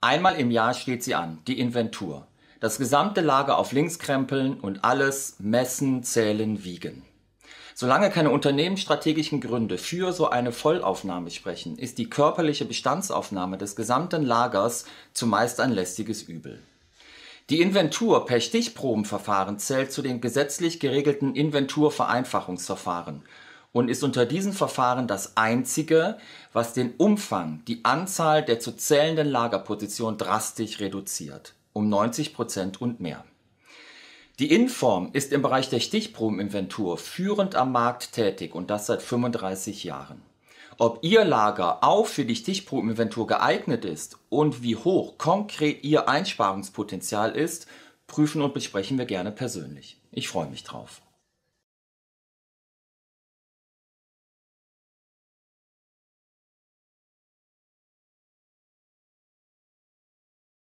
Einmal im Jahr steht sie an, die Inventur. Das gesamte Lager auf links krempeln und alles messen, zählen, wiegen. Solange keine unternehmensstrategischen Gründe für so eine Vollaufnahme sprechen, ist die körperliche Bestandsaufnahme des gesamten Lagers zumeist ein lästiges Übel. Die Inventur per Stichprobenverfahren zählt zu den gesetzlich geregelten Inventurvereinfachungsverfahren und ist unter diesen Verfahren das einzige, was den Umfang, die Anzahl der zu zählenden Lagerpositionen drastisch reduziert, um 90 Prozent und mehr. Die Inform ist im Bereich der Stichprobeninventur führend am Markt tätig und das seit 35 Jahren. Ob Ihr Lager auch für die Stichprobeninventur geeignet ist und wie hoch konkret Ihr Einsparungspotenzial ist, prüfen und besprechen wir gerne persönlich. Ich freue mich drauf.